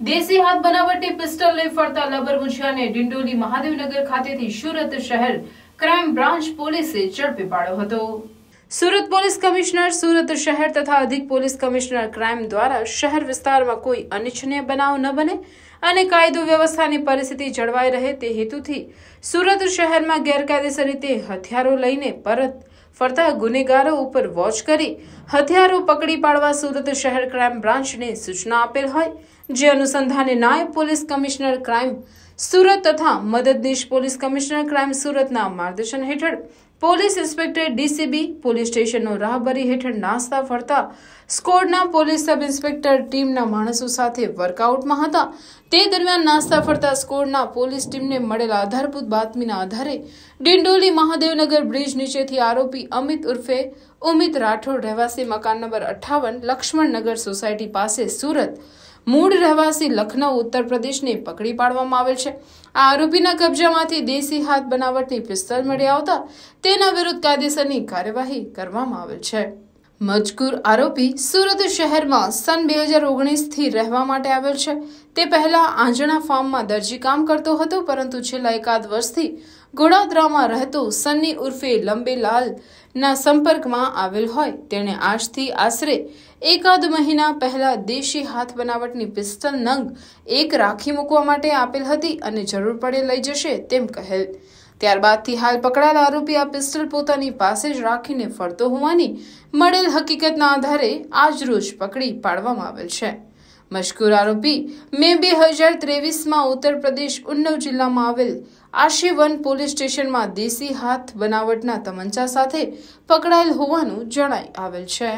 દેશી હાથ બનાવટી પિસ્ટલ લઈ ફરતા લબરમુછિયાને ડિંડોલી મહાદેવનગર ખાતેથી સુરત શહેર ક્રાઇમ બ્રાન્ચ પોલીસે ઝડપી પાડ્યો હતો સુરત પોલીસ કમિશનર સુરત શહેર તથા અધિક પોલીસ કમિશનર ક્રાઇમ દ્વારા શહેર વિસ્તારમાં કોઈ અનિચ્છનીય બનાવ ન બને અને કાયદો વ્યવસ્થાની પરિસ્થિતિ જળવાઈ રહે તે હેતુથી સુરત શહેરમાં ગેરકાયદેસર રીતે હથિયારો લઈને પરત ફરતા ગુનેગારો ઉપર વોચ કરી હથિયારો પકડી પાડવા સુરત શહેર ક્રાઇમ બ્રાન્ચને સૂચના આપેલ હોય જે અનુસંધાને નાયબ પોલીસ કમિશનર ક્રાઇમ સુરત તથા મદદનીશ પોલીસ કમિશનર ક્રાઇમ સુરતના માર્ગદર્શન હેઠળ પોલીસ ઇન્સ્પેક્ટર ડીસીબી પોલીસ સ્ટેશનનો રાહબરી હેઠળ નાસ્તા ફરતા સ્કોડના પોલીસ સબ ઇન્સ્પેક્ટર ટીમના માણસો સાથે વર્કઆઉટમાં હતા તે દરમિયાન નાસ્તા ફરતા સ્કોડના પોલીસ ટીમને મળેલા આધારભૂત બાતમીના આધારે ડિંડોલી મહાદેવનગર બ્રિજ નીચેથી આરોપી અમિત ઉર્ફે ઉમિત રાઠોડ રહેવાસી મકાન નંબર અઠ્ઠાવન લક્ષ્મણનગર સોસાયટી પાસે સુરત મૂળ રહેવાસી લખનૌ ઉત્તર પ્રદેશને પકડી પાડવામાં આવેલ છે આ આરોપીના કબજામાંથી દેશી હાથ બનાવટની પિસ્તલ મળી આવતા તેના વિરુદ્ધ કાયદેસરની કાર્યવાહી કરવામાં આવેલ છે મજકૂર આરોપી સુરત શહેરમાં સન બે હજાર ઓગણીસથી રહેવા માટે આવેલ છે તે પહેલાં આંજણા ફાર્મમાં કામ કરતો હતો પરંતુ છેલ્લા એકાદ વર્ષથી ગોડાદરામાં રહેતો સન્ની ઉર્ફે લંબેલાલના સંપર્કમાં આવેલ હોય તેણે આજથી આશરે એકાદ મહિના પહેલાં દેશી હાથ બનાવટની પિસ્તલ નંગ એક રાખી મૂકવા માટે આપેલ હતી અને જરૂર પડે લઈ જશે તેમ કહેલ ત્યારબાદથી હાલ પકડાયેલા આરોપી આ પિસ્ટલ પોતાની પાસે જ રાખીને ફરતો હોવાની મળેલ હકીકતના આધારે આજરોજ પકડી પાડવામાં આવેલ છે મશકૂર આરોપી મે બે હજાર ત્રેવીસમાં ઉત્તર પ્રદેશ ઉન્નવ જિલ્લામાં આવેલ આશીવન પોલીસ સ્ટેશનમાં દેશી હાથ બનાવટના તમંચા સાથે પકડાયેલ હોવાનું જણાઈ આવેલ છે